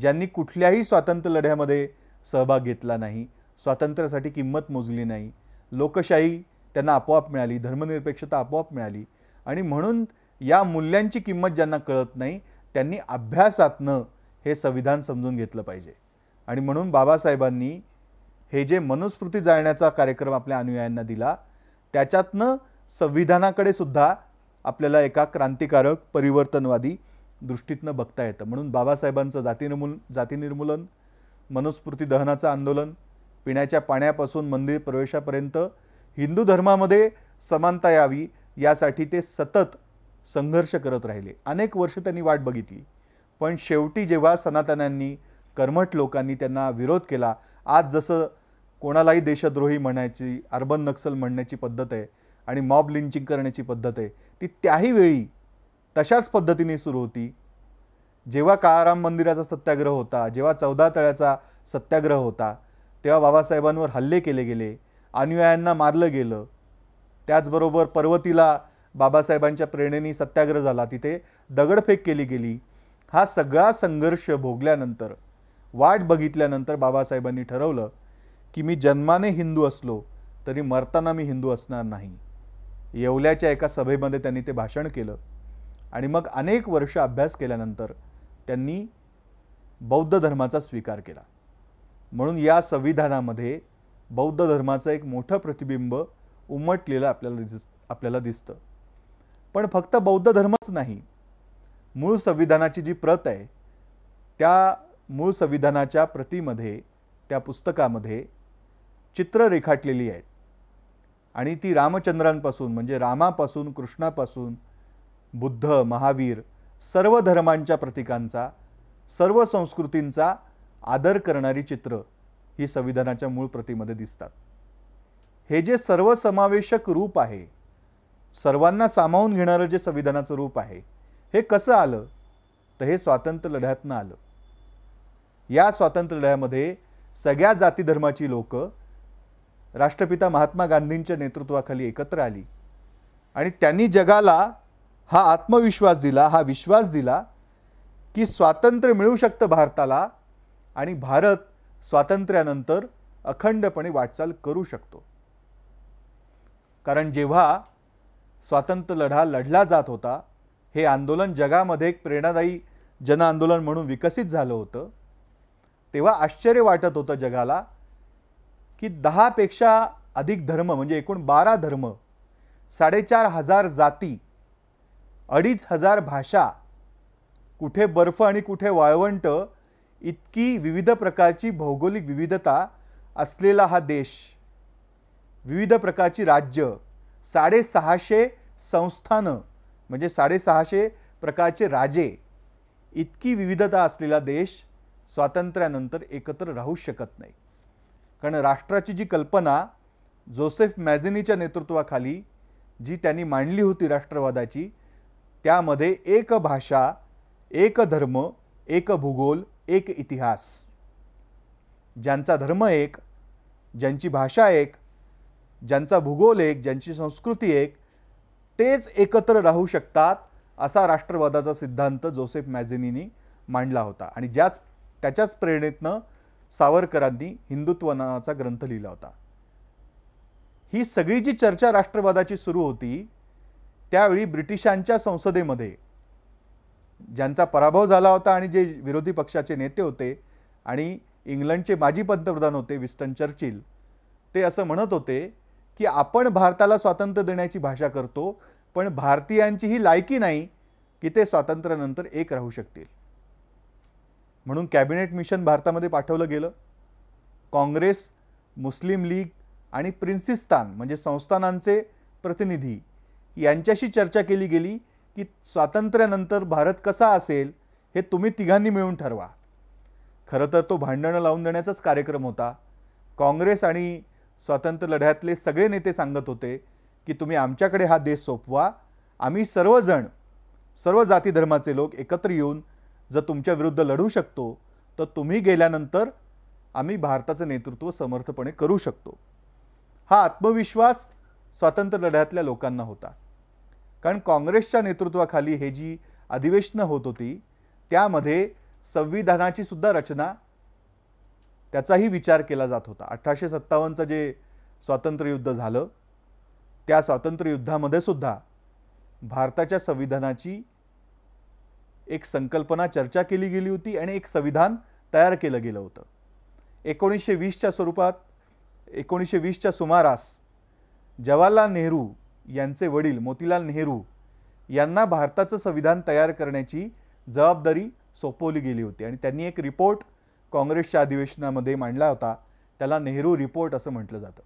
C: ज्यांनी कुठल्याही स्वातंत्र्य लढ्यामध्ये सहभाग घेतला नाही स्वातंत्र्यासाठी किंमत मोजली नाही लोकशाही त्यांना आपोआप मिळाली धर्मनिरपेक्षता आपोआप मिळाली आणि म्हणून या मूल्यांची किंमत ज्यांना कळत नाही त्यांनी अभ्यासातनं हे संविधान समजून घेतलं पाहिजे आणि म्हणून बाबासाहेबांनी हे जे मनुस्मृती जाळण्याचा कार्यक्रम आपल्या अनुयायांना दिला त्याच्यातनं संविधानाकडे सुद्धा आपल्याला एका क्रांतिकारक परिवर्तनवादी दृष्टीतनं बघता येतं म्हणून बाबासाहेबांचं जातीनिर्मूल जाती निर्मूलन मनुस्मृती दहनाचं आंदोलन पिण्याच्या पाण्यापासून मंदिर प्रवेशापर्यंत हिंदू धर्मामध्ये समानता यावी यासाठी ते सतत संघर्ष करत राहिले अनेक वर्ष त्यांनी वाट बघितली पण शेवटी जेव्हा सनातनांनी कर्मठ लोकांनी त्यांना विरोध केला आज जसं कोणालाही देशद्रोही म्हणायची अर्बन नक्सल म्हणण्याची पद्धत आहे आणि मॉब लिंचिंग करण्याची पद्धत आहे ती त्याही वेळी तशाच पद्धतीने सुरू होती जेव्हा काळाराम मंदिराचा सत्याग्रह होता जेव्हा चौदा तळ्याचा सत्याग्रह होता तेव्हा बाबासाहेबांवर हल्ले केले गेले अनुयायांना मारलं गेलं त्याचबरोबर पर्वतीला बाबासाहेबांच्या प्रेरणेने सत्याग्रह झाला तिथे दगडफेक केली गेली हा सगळा संघर्ष भोगल्यानंतर वाट बघितल्यानंतर बाबासाहेबांनी ठरवलं की मी जन्माने हिंदू असलो तरी मरताना मी हिंदू असणार नाही येवल्याच्या एका सभेमध्ये त्यांनी ते भाषण केलं आणि मग अनेक वर्ष अभ्यास केल्यानंतर त्यांनी बौद्ध धर्माचा स्वीकार केला म्हणून या संविधानामध्ये बौद्ध धर्माचं एक मोठं प्रतिबिंब उमटलेलं आपल्याला दिस आपल्याला दिसतं पण फक्त बौद्ध धर्मच नाही मूळ संविधानाची जी प्रत आहे त्या मूळ संविधानाच्या प्रतीमध्ये त्या पुस्तकामध्ये चित्र रेखाटलेली आहेत आणि ती रामचंद्रांपासून म्हणजे रामापासून कृष्णापासून बुद्ध महावीर सर्व धर्मांच्या प्रतीकांचा सर्व संस्कृतींचा आदर करणारी चित्र ही संविधानाच्या मूळ प्रतीमध्ये दिसतात हे जे सर्वसमावेशक रूप आहे सर्वांना सामावून घेणारं जे संविधानाचं रूप आहे हे कसं आलं तर हे स्वातंत्र्य लढ्यातनं आलं या स्वातंत्र्य लढ्यामध्ये सगळ्या जाती धर्माची लोक राष्ट्रपिता महात्मा गांधींच्या नेतृत्वाखाली एकत्र आली आणि त्यांनी जगाला हा आत्मविश्वास दिला हा विश्वास दिला की स्वातंत्र्य मिळू शकतं भारताला आणि भारत स्वातंत्र्यानंतर अखंडपणे वाटचाल करू शकतो कारण जेव्हा स्वातंत्र्य लढा लढला जात होता हे आंदोलन जगामध्ये एक प्रेरणादायी जनआंदोलन म्हणून विकसित झालं होतं तेव्हा आश्चर्य वाटत होतं जगाला की दहापेक्षा अधिक धर्म म्हणजे एकूण बारा धर्म साडेचार हजार जाती अडीच हजार भाषा कुठे बर्फ आणि कुठे वाळवंट इतकी विविध प्रकारची भौगोलिक विविधता असलेला हा देश विविध प्रकारची राज्य साडेसहाशे संस्थानं म्हणजे साडेसहाशे प्रकारचे राजे इतकी विविधता असलेला देश स्वातंत्र्यानंतर एकत्र राहू शकत नाही कारण राष्ट्राची जी कल्पना जोसेफ मॅझिनीच्या नेतृत्वाखाली जी त्यांनी मांडली होती राष्ट्रवादाची त्यामध्ये एक भाषा एक धर्म एक भूगोल एक इतिहास ज्यांचा धर्म एक ज्यांची भाषा एक ज्यांचा भूगोल एक ज्यांची संस्कृती एक तेच एकत्र राहू शकतात असा राष्ट्रवादाचा सिद्धांत जोसेफ मॅझिनीनी मांडला होता आणि ज्याच त्याच्याच प्रेरणेतनं सावरकरांनी हिंदुत्वनाचा ग्रंथ लिहिला होता ही सगळी जी चर्चा राष्ट्रवादाची सुरू होती त्यावेळी ब्रिटिशांच्या संसदेमध्ये ज्यांचा पराभव झाला होता आणि जे विरोधी पक्षाचे नेते होते आणि इंग्लंडचे माजी पंतप्रधान होते विस्टन चर्चिल ते असं म्हणत होते की आपण भारताला स्वातंत्र्य देण्याची भाषा करतो पण भारतीयांची ही लायकी नाही की ते स्वातंत्र्यानंतर एक राहू शकतील म्हणून कॅबिनेट मिशन भारतामध्ये पाठवलं गेलं काँग्रेस मुस्लिम लीग आणि प्रिन्सिस्तान म्हणजे संस्थानांचे प्रतिनिधी यांच्याशी चर्चा केली गेली की स्वातंत्र्यानंतर भारत कसा असेल हे तुम्ही तिघांनी मिळून ठरवा खरं तर तो भांडणं लावून देण्याचाच कार्यक्रम होता काँग्रेस आणि स्वातंत्र्य लढ्यातले सगळे नेते सांगत होते की तुम्ही आमच्याकडे हा देश सोपवा आम्ही सर्वजण सर्व जाती धर्माचे लोक एकत्र येऊन जर तुमच्या विरुद्ध लढू शकतो तर तुम्ही गेल्यानंतर आम्ही भारताचं नेतृत्व समर्थपणे करू शकतो हा आत्मविश्वास स्वातंत्र्य लढ्यातल्या लोकांना होता कारण काँग्रेसच्या नेतृत्वाखाली हे जी अधिवेशनं होत होती त्यामध्ये संविधानाची सुद्धा रचना त्याचाही विचार केला जात होता अठराशे सत्तावन्नचं जे स्वातंत्र्ययुद्ध झालं त्या स्वातंत्र्ययुद्धामध्ये सुद्धा भारताच्या संविधानाची एक संकल्पना चर्चा केली गेली होती आणि एक संविधान तयार केलं गेलं होतं एकोणीसशे वीसच्या स्वरूपात एकोणीसशे वीसच्या सुमारास जवाहरलाल नेहरू यांचे वडील मोतीलाल नेहरू यांना भारताचं संविधान तयार करण्याची जबाबदारी सोपवली गेली होती आणि त्यांनी एक रिपोर्ट काँग्रेसच्या अधिवेशनामध्ये मांडला होता त्याला नेहरू रिपोर्ट असं म्हटलं जातं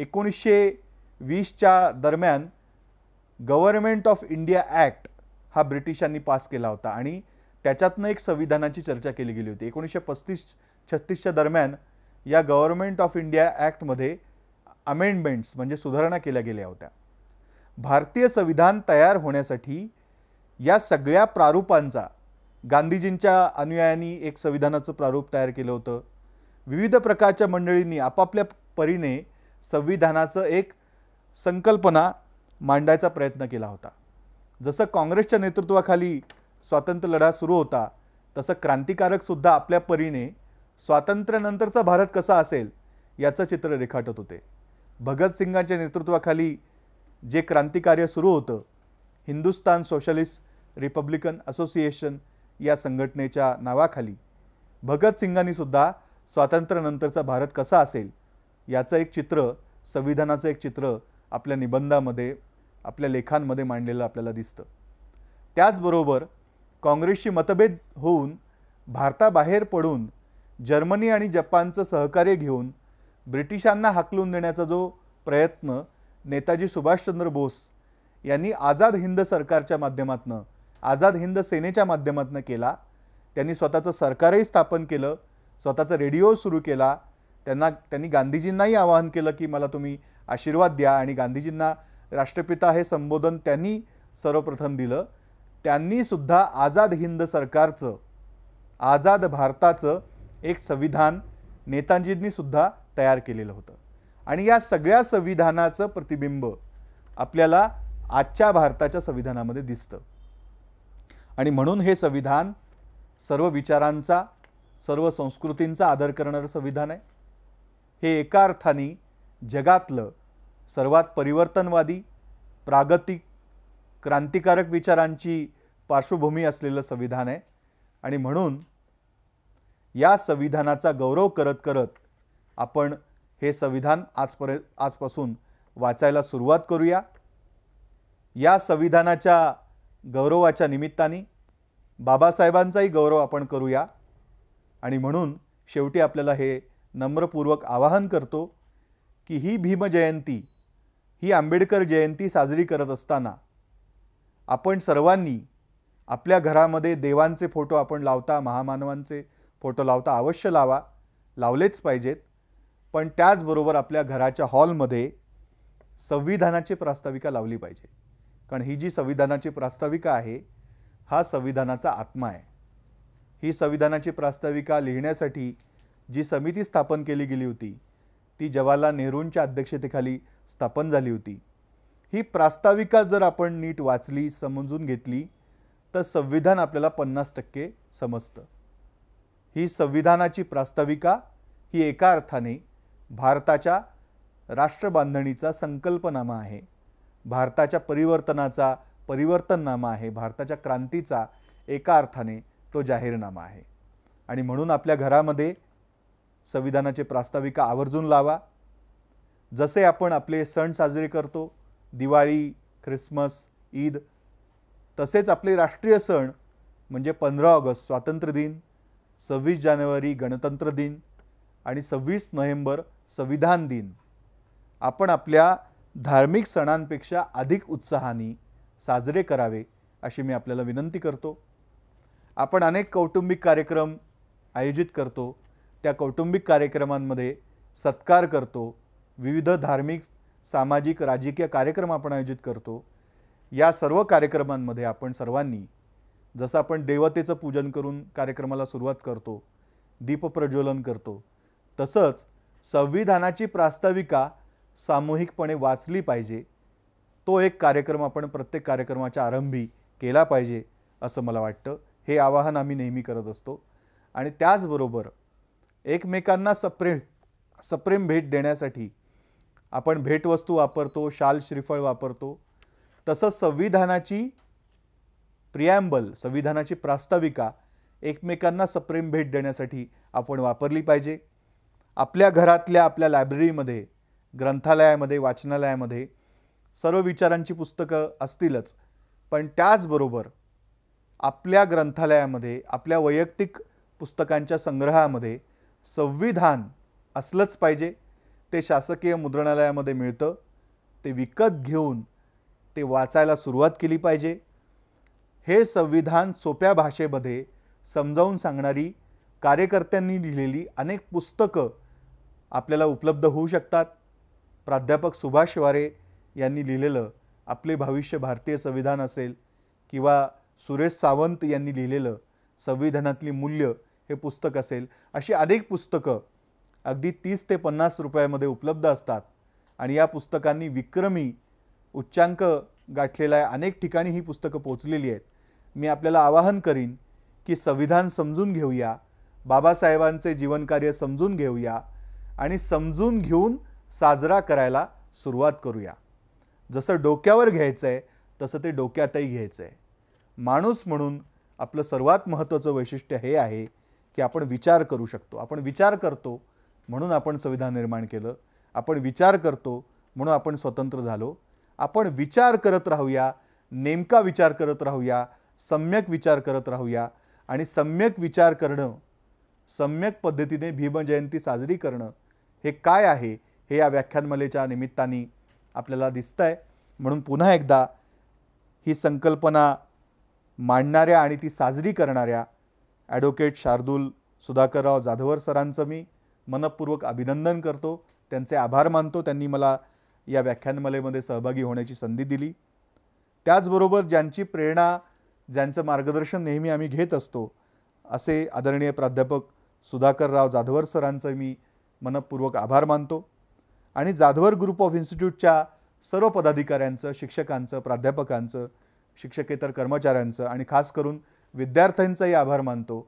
C: एकोणीसशे वीसच्या दरम्यान गव्हर्मेंट ऑफ इंडिया ॲक्ट हा ब्रिटिशांनी पास केला होता आणि त्याच्यातनं एक संविधानाची चर्चा केली गेली होती एकोणीसशे पस्तीस छत्तीसच्या दरम्यान या गव्हर्मेंट ऑफ इंडिया ॲक्टमध्ये अमेंडमेंट्स म्हणजे सुधारणा केल्या गेल्या होत्या भारतीय संविधान तयार होण्यासाठी या सगळ्या प्रारूपांचा गांधीजींच्या अनुयायांनी एक संविधानाचं प्रारूप तयार केलं होतं विविध प्रकारच्या मंडळींनी आपापल्या परीने संविधानाचं एक संकल्पना मांडायचा प्रयत्न केला होता जसं काँग्रेसच्या नेतृत्वाखाली स्वातंत्र्य लढा सुरू होता तसं क्रांतिकारकसुद्धा आपल्या परीने स्वातंत्र्यानंतरचा भारत कसा असेल याचं चित्र रेखाटत होते भगतसिंगांच्या नेतृत्वाखाली जे क्रांतिकार्य सुरू होतं हिंदुस्तान सोशलिस्ट रिपब्लिकन असोसिएशन या संघटनेच्या नावाखाली भगतसिंगांनीसुद्धा सुद्धा स्वातंत्र्यानंतरचा भारत कसा असेल याचं एक चित्र संविधानाचं एक चित्र आपल्या निबंधामध्ये आपल्या लेखांमध्ये मांडलेलं आपल्याला दिसतं त्याचबरोबर काँग्रेसशी मतभेद होऊन भारताबाहेर पडून जर्मनी आणि जपानचं सहकार्य घेऊन ब्रिटिशांना हाकलून देण्याचा जो प्रयत्न नेताजी सुभाषचंद्र बोस यांनी आझाद हिंद सरकारच्या माध्यमातून आझाद हिंद सेनेच्या माध्यमातून केला त्यांनी स्वतःचं सरकारही स्थापन केलं स्वतःचा रेडिओ सुरू केला त्यांना त्यांनी गांधीजींनाही आवाहन केलं की मला तुम्ही आशीर्वाद द्या आणि गांधीजींना राष्ट्रपिता हे संबोधन त्यांनी सर्वप्रथम दिलं त्यांनीसुद्धा आझाद हिंद सरकारचं आझाद भारताचं एक संविधान नेतांजींनीसुद्धा तयार केलेलं होतं आणि या सगळ्या संविधानाचं प्रतिबिंब आपल्याला आजच्या भारताच्या संविधानामध्ये दिसतं आणि म्हणून हे संविधान सर्व विचारांचा सर्व संस्कृतींचा आदर करणारं संविधान आहे हे एका अर्थाने जगातलं सर्वात परिवर्तनवादी प्रागतिक क्रांतिकारक विचारांची पार्श्वभूमी असलेलं संविधान आहे आणि म्हणून या संविधानाचा गौरव करत करत आपण हे संविधान आजपर्य आजपासून वाचायला सुरुवात करूया या संविधानाच्या गौरवाच्या निमित्ताने बाबासाहेबांचाही गौरव आपण करूया आणि म्हणून शेवटी आपल्याला हे नम्रपूर्वक आवाहन करतो की ही भीमजयंती ही आंबेडकर जयंती साजरी करत असताना आपण सर्वांनी आपल्या घरामध्ये देवांचे फोटो आपण लावता महामानवांचे फोटो लावता अवश्य लावा लावलेच पाहिजेत पण त्याचबरोबर आपल्या घराच्या हॉलमध्ये संविधानाची प्रास्ताविका लावली पाहिजे कारण ही जी संविधानाची प्रास्ताविका आहे हा संविधानाचा आत्मा आहे ही संविधानाची प्रास्ताविका लिहिण्यासाठी जी समिती स्थापन केली गेली होती ती जवाहरलाल नेहरूंच्या अध्यक्षतेखाली स्थापन झाली होती ही प्रास्ताविका जर आपण नीट वाचली समजून घेतली तर संविधान आपल्याला पन्नास टक्के समजतं ही संविधानाची प्रास्ताविका ही एका अर्थाने भारताच्या राष्ट्रबांधणीचा संकल्पनामा आहे भारताच्या परिवर्तनाचा परिवर्तननामा आहे भारताच्या क्रांतीचा एका अर्थाने तो जाहीरनामा आहे आणि म्हणून आपल्या घरामध्ये संविधानाचे प्रास्ताविका आवर्जून लावा जसे आपण आपले सण साजरे करतो दिवाळी ख्रिसमस ईद तसेच आपले राष्ट्रीय सण म्हणजे पंधरा ऑगस्ट स्वातंत्र्य दिन सव्वीस जानेवारी गणतंत्र दिन आणि सव्वीस नोव्हेंबर संविधान दिन आपण आपल्या धार्मिक सणांपेक्षा अधिक उत्साहाने साजरे करावे अशी मी आपल्याला विनंती करतो आपण अनेक कौटुंबिक कार्यक्रम आयोजित करतो त्या कौटुंबिक कार्यक्रमांमध्ये सत्कार करतो विविध धार्मिक सामाजिक राजकीय कार्यक्रम आपण आयोजित करतो या सर्व कार्यक्रमांमध्ये आपण सर्वांनी जसं आपण देवतेचं पूजन करून कार्यक्रमाला सुरुवात करतो दीपप्रज्वलन करतो तसंच संविधानाची प्रास्ताविका सामूहिकपणे वाचली पाहिजे तो एक कार्यक्रम आपण प्रत्येक कार्यक्रमाच्या आरंभी केला पाहिजे असं मला वाटतं हे आवाहन आम्ही नेहमी करत असतो आणि त्याचबरोबर एकमेकांना सप्रेम सप्रेम भेट देण्यासाठी आपण भेटवस्तू वापरतो शाल श्रीफळ वापरतो तसंच संविधानाची प्रियॅम्बल संविधानाची प्रास्ताविका एकमेकांना सप्रेम भेट देण्यासाठी आपण वापरली पाहिजे आपल्या घरातल्या आपल्या लायब्ररीमध्ये ग्रंथालयामध्ये वाचनालयामध्ये सर्व विचारांची पुस्तकं असतीलच पण त्याचबरोबर आपल्या ग्रंथालयामध्ये आपल्या वैयक्तिक पुस्तकांच्या संग्रहामध्ये संविधान असलंच पाहिजे ते शासकीय मुद्रणालयामध्ये मिळतं ते विकत घेऊन ते वाचायला सुरुवात केली पाहिजे हे संविधान सोप्या भाषेमध्ये समजावून सांगणारी कार्यकर्त्यांनी लिहिलेली अनेक पुस्तकं आपल्याला उपलब्ध होऊ शकतात प्राध्यापक सुभाष वारे यांनी लिहिलेलं आपले भविष्य भारतीय संविधान असेल किंवा सुरेश सावंत यांनी लिहिलेलं संविधानातली मूल्य हे पुस्तक असेल अशी अनेक पुस्तकं अगदी तीस ते पन्नास रुपयामध्ये उपलब्ध असतात आणि या पुस्तकांनी विक्रमी उच्चांक गाठलेला आहे अनेक ठिकाणी ही पुस्तकं पोचलेली आहेत मी आपल्याला आवाहन करीन की संविधान समजून घेऊया बाबासाहेबांचे जीवनकार्य समजून घेऊया आणि समजून घेऊन साजरा करायला सुरुवात करूया जसं डोक्यावर घ्यायचं आहे तसं ते डोक्यातही घ्यायचं आहे माणूस म्हणून आपलं सर्वात महत्त्वाचं वैशिष्ट्य हे आहे की आपण विचार करू शकतो आपण विचार करतो म्हणून आपण संविधान निर्माण केलं आपण विचार करतो म्हणून आपण स्वतंत्र झालो आपण विचार करत राहूया नेमका विचार करत राहूया सम्यक विचार करत राहूया आणि सम्यक विचार करणं सम्यक पद्धतीने भीमजयंती साजरी करणं हे काय आहे हे या व्याख्यानमालेच्या निमित्ताने आपल्याला दिसतं आहे म्हणून पुन्हा एकदा ही संकल्पना मांडणाऱ्या आणि ती साजरी करणाऱ्या ॲडव्होकेट शार्दूल सुधाकरराव जाधवर सरांचं मी मनपूर्वक अभिनंदन करतो त्यांचे आभार मानतो त्यांनी मला या व्याख्यानमलेमध्ये सहभागी होण्याची संधी दिली त्याचबरोबर ज्यांची प्रेरणा ज्यांचं मार्गदर्शन नेहमी आम्ही घेत असतो असे आदरणीय प्राध्यापक सुधाकरराव जाधवर सरांचं मी मनपूर्वक आभार मानतो आणि जाधवर ग्रुप ऑफ इन्स्टिट्यूटच्या सर्व पदाधिकाऱ्यांचं शिक्षकांचं प्राध्यापकांचं शिक्षकेतर कर्मचाऱ्यांचं आणि खास करून विद्यार्थ्यांचाही आभार मानतो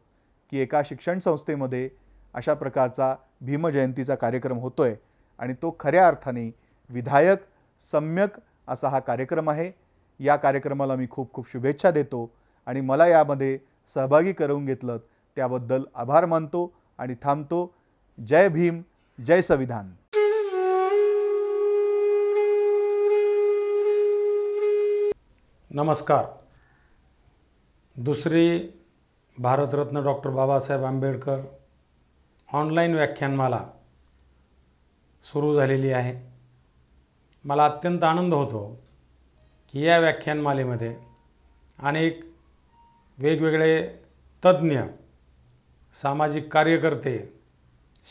C: की एका शिक्षण संस्थेमध्ये अशा प्रकारचा भीमजयंतीचा कार्यक्रम होतो आहे आणि तो खऱ्या अर्थाने विधायक सम्यक असा हा कार्यक्रम आहे या कार्यक्रमाला मी खूप खूप शुभेच्छा देतो आणि मला यामध्ये सहभागी करून घेतलं त्याबद्दल आभार मानतो आणि थांबतो जय भीम जय संविधान
D: नमस्कार दुसरी भारतरत्न डॉक्टर बाबासाहेब आंबेडकर ऑनलाईन व्याख्यानमाला सुरू झालेली आहे मला अत्यंत आनंद होतो की या व्याख्यानमालेमध्ये अनेक वेगवेगळे तज्ज्ञ सामाजिक कार्यकर्ते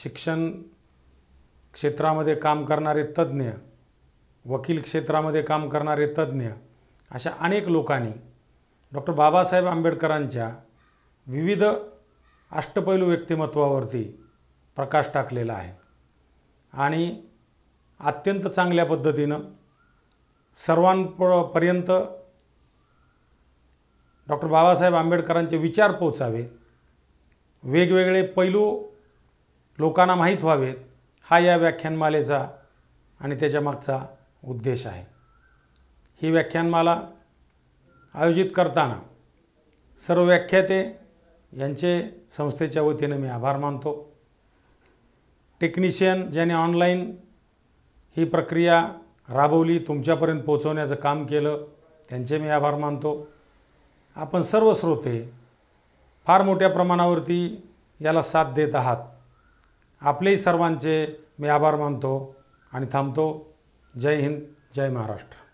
D: शिक्षण क्षेत्रामध्ये काम करणारे तज्ज्ञ वकील क्षेत्रामध्ये काम करणारे तज्ज्ञ अशा अनेक लोकांनी डॉक्टर बाबासाहेब आंबेडकरांच्या विविध अष्टपैलू व्यक्तिमत्वावरती प्रकाश टाकलेला आहे आणि अत्यंत चांगल्या पद्धतीनं सर्वांपर्यंत डॉक्टर बाबासाहेब आंबेडकरांचे विचार पोचावेत वेगवेगळे पैलू लोकांना माहीत व्हावेत हा या व्याख्यानमालेचा आणि त्याच्यामागचा उद्देश आहे ही व्याख्यानमाला आयोजित करताना सर्व व्याख्याते यांचे संस्थेच्या वतीनं मी आभार मानतो टेक्निशियन ज्याने ऑनलाईन ही प्रक्रिया राबवली तुमच्यापर्यंत पोचवण्याचं काम केलं त्यांचे मी आभार मानतो आपण सर्व श्रोते फार मोठ्या प्रमाणावरती याला साथ देत आहात आपलेही सर्वांचे मी आभार मानतो आणि थांबतो जय हिंद जय महाराष्ट्र